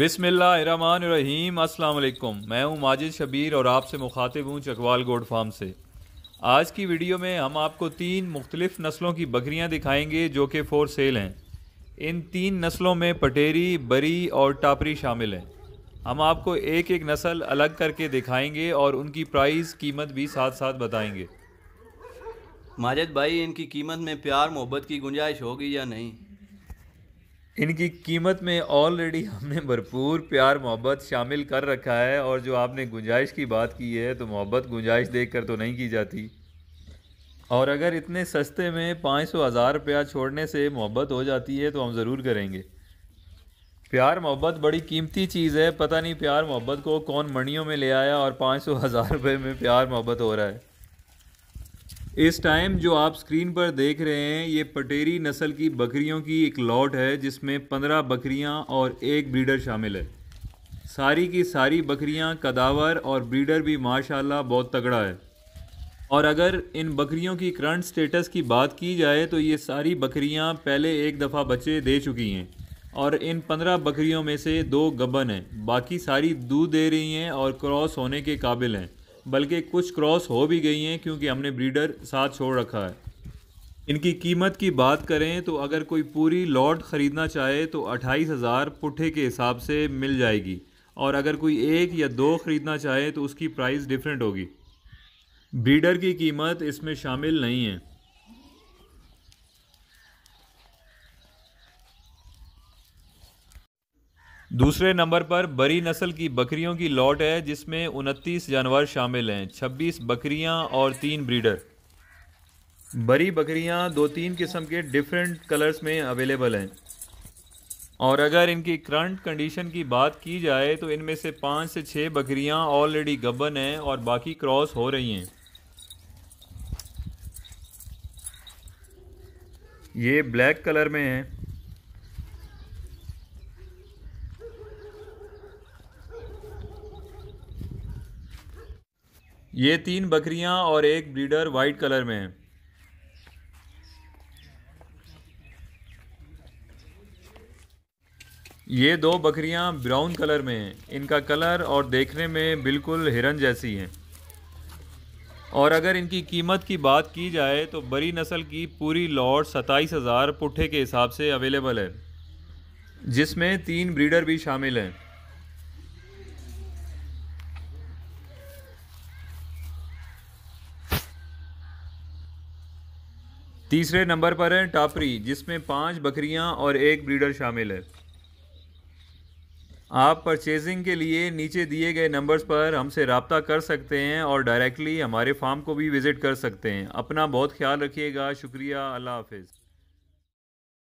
बिसमीम असलकुम मैं हूं माजिद शबीर और आपसे मुखातिब हूं चकवाल गोड फार्म से आज की वीडियो में हम आपको तीन मुख्तलिफ नस्लों की बकरियां दिखाएंगे जो कि फ़ोर सेल हैं इन तीन नस्लों में पटेरी बरी और टापरी शामिल हैं हम आपको एक एक नस्ल अलग करके दिखाएंगे और उनकी प्राइस कीमत भी साथ साथ बताएंगे माजिद भाई इनकी कीमत में प्यार मोहब्बत की गुंजाइश होगी या नहीं इनकी कीमत में ऑलरेडी हमने भरपूर प्यार मोहब्बत शामिल कर रखा है और जो आपने गुंजाइश की बात की है तो मोहब्बत गुंजाइश देख कर तो नहीं की जाती और अगर इतने सस्ते में पाँच सौ हज़ार रुपया छोड़ने से मोहब्बत हो जाती है तो हम ज़रूर करेंगे प्यार मोहब्बत बड़ी कीमती चीज़ है पता नहीं प्यार मोहब्बत को कौन मणियों में ले आया और पाँच सौ हज़ार रुपये में प्यार मोहब्बत हो रहा है इस टाइम जो आप स्क्रीन पर देख रहे हैं ये पटेरी नस्ल की बकरियों की एक लॉट है जिसमें पंद्रह बकरियां और एक ब्रीडर शामिल है सारी की सारी बकरियां कदावर और ब्रीडर भी माशाल्लाह बहुत तगड़ा है और अगर इन बकरियों की करंट स्टेटस की बात की जाए तो ये सारी बकरियां पहले एक दफ़ा बच्चे दे चुकी हैं और इन पंद्रह बकरियों में से दो गबन हैं बाकी सारी दूध दे रही हैं और क्रॉस होने के काबिल हैं बल्कि कुछ क्रॉस हो भी गई हैं क्योंकि हमने ब्रीडर साथ छोड़ रखा है इनकी कीमत की बात करें तो अगर कोई पूरी लॉट ख़रीदना चाहे तो अट्ठाईस हज़ार पुठे के हिसाब से मिल जाएगी और अगर कोई एक या दो ख़रीदना चाहे तो उसकी प्राइस डिफरेंट होगी ब्रीडर की कीमत इसमें शामिल नहीं है दूसरे नंबर पर बड़ी नस्ल की बकरियों की लॉट है जिसमें उनतीस जानवर शामिल हैं 26 बकरियां और तीन ब्रीडर बड़ी बकरियां दो तीन किस्म के डिफरेंट कलर्स में अवेलेबल हैं और अगर इनकी करंट कंडीशन की बात की जाए तो इनमें से पाँच से छः बकरियां ऑलरेडी गबन हैं और बाकी क्रॉस हो रही हैं ये ब्लैक कलर में हैं ये तीन बकरियां और एक ब्रीडर वाइट कलर में है ये दो बकरियां ब्राउन कलर में हैं इनका कलर और देखने में बिल्कुल हिरन जैसी हैं और अगर इनकी कीमत की बात की जाए तो बड़ी नस्ल की पूरी लॉट सताईस हज़ार पुठे के हिसाब से अवेलेबल है जिसमें तीन ब्रीडर भी शामिल हैं तीसरे नंबर पर है टापरी जिसमें पांच बकरियां और एक ब्रीडर शामिल है आप परचेजिंग के लिए नीचे दिए गए नंबर्स पर हमसे रबता कर सकते हैं और डायरेक्टली हमारे फार्म को भी विज़िट कर सकते हैं अपना बहुत ख्याल रखिएगा शुक्रिया अल्लाह हाफिज़